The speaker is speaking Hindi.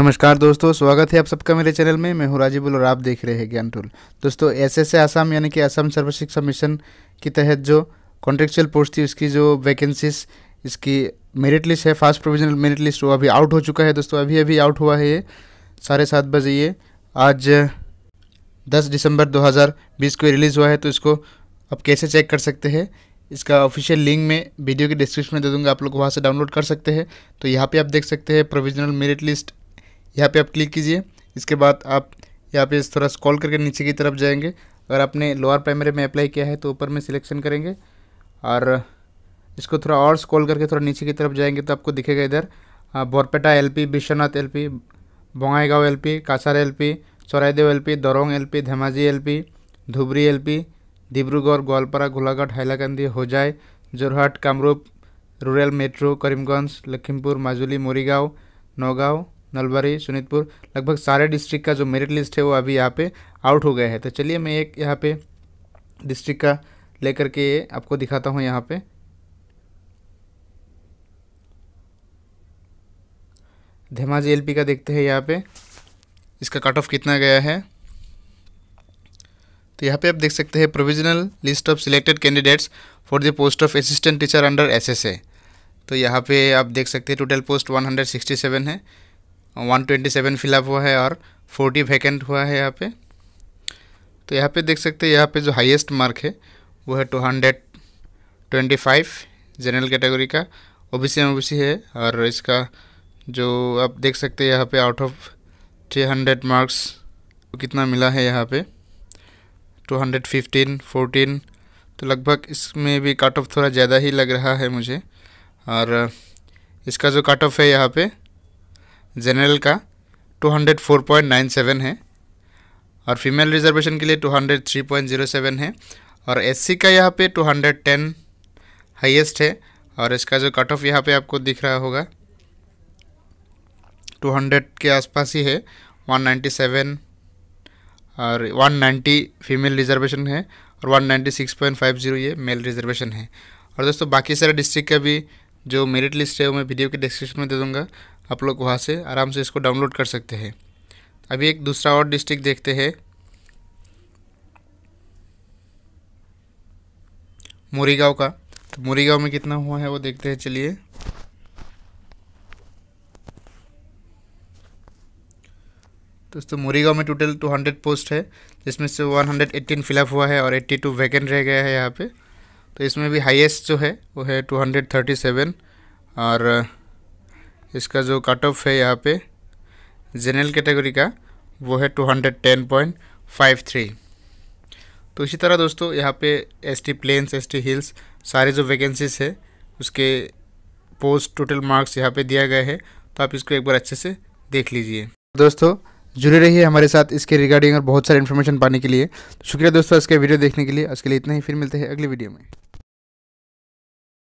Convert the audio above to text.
नमस्कार दोस्तों स्वागत है आप सबका मेरे चैनल में मैं हूं राजीबुल और आप देख रहे हैं ज्ञान टूल दोस्तों एस एस आसाम यानी कि असम सर्वशिक्षा मिशन के तहत जो कॉन्ट्रेक्चुअल पोस्ट थी उसकी जो वैकेंसीज इसकी मेरिट लिस्ट है फास्ट प्रोविजनल मेरिट लिस्ट वो अभी आउट हो चुका है दोस्तों अभी अभी आउट हुआ है ये साढ़े सात बजे ये आज दस दिसंबर बीस को रिलीज़ हुआ है तो इसको आप कैसे चेक कर सकते हैं इसका ऑफिशियल लिंक मैं वीडियो के डिस्क्रिप्शन में दे दूंगा आप लोग वहाँ से डाउनलोड कर सकते हैं तो यहाँ पे आप देख सकते हैं प्रोविजनल मेरिट लिस्ट यहाँ पे आप क्लिक कीजिए इसके बाद आप यहाँ पे थोड़ा स्कॉल करके नीचे की तरफ जाएंगे अगर आपने लोअर प्राइमरी में अप्लाई किया है तो ऊपर में सिलेक्शन करेंगे और इसको थोड़ा और स्कॉल करके थोड़ा नीचे की तरफ जाएंगे तो आपको दिखेगा इधर हाँ, Barpeta P Biswanath L LP Bongaigaon P Cachar L P LP L P Darrang P Dhemaji L P Dhubri L P Dibrugarh Goalpara Golaghat Hailakandi Hojai Jorhat Kamrup rural metro Karimganj Lakhimpur Majuli Morigaon Nagaon Nalbari Sonitpur लगभग सारे डिस्ट्रिक्ट का जो मेरिट लिस्ट है वो अभी यहाँ पे आउट हो गया है तो चलिए मैं एक यहाँ पे डिस्ट्रिक्ट का लेकर के आपको दिखाता हूँ यहाँ पे धेमाजी एलपी का देखते हैं यहाँ पे इसका कट ऑफ कितना गया है तो यहाँ पे आप देख सकते हैं provisional list of selected candidates for the post of assistant teacher under S तो यहाँ पे आप देख सकते हैं टोटल पोस्ट वन है 127 फिलअप हुआ है और 40 वैकेंट हुआ है यहाँ पे तो यहाँ पे देख सकते हैं यहाँ पे जो हाईएस्ट मार्क है वो है 225 जनरल कैटेगरी का ओबीसी एम सी है और इसका जो आप देख सकते हैं यहाँ पे आउट ऑफ 300 मार्क्स कितना मिला है यहाँ पे 215 14 तो लगभग इसमें भी कट ऑफ थोड़ा ज़्यादा ही लग रहा है मुझे और इसका जो कट ऑफ है यहाँ पर जनरल का 204.97 है और फीमेल रिजर्वेशन के लिए 203.07 है और एससी का यहाँ पे 210 हाईएस्ट है और इसका जो कट ऑफ यहाँ पे आपको दिख रहा होगा 200 के आसपास ही है 197 और 190 फीमेल रिजर्वेशन है और 196.50 ये मेल रिजर्वेशन है और दोस्तों बाकी सारे डिस्ट्रिक्ट का भी जो मेरिट लिस्ट है वो मैं वीडियो के डिस्क्रिप्शन में दे दूँगा आप लोग वहाँ से आराम से इसको डाउनलोड कर सकते हैं अभी एक दूसरा और डिस्ट्रिक्ट देखते हैं मोरीगाँव का तो मोरीगाँव में कितना हुआ है वो देखते हैं चलिए दोस्तों तो मोरीगाँव में टोटल 200 पोस्ट है जिसमें से 118 फिलअप हुआ है और 82 वैकेंट रह गया है यहाँ पे तो इसमें भी हाईएस्ट जो है वो है 237 और इसका जो कट ऑफ है यहाँ पे जनरल कैटेगरी का वो है two hundred ten point five three तो इसी तरह दोस्तों यहाँ पे S T plains S T hills सारे जो वैकेंसीज है उसके पोस्ट टोटल मार्क्स यहाँ पे दिया गया है तो आप इसको एक बार अच्छे से देख लीजिए दोस्तों जुड़े रहिए हमारे साथ इसके रिगार्डिंग और बहुत सारे इन्फॉर्मेशन पाने के लिए तो शुक्रिया दोस्तों इसके वीडियो देखने के लिए उसके लिए इतना ही फिर मिलते हैं अगले वीडियो में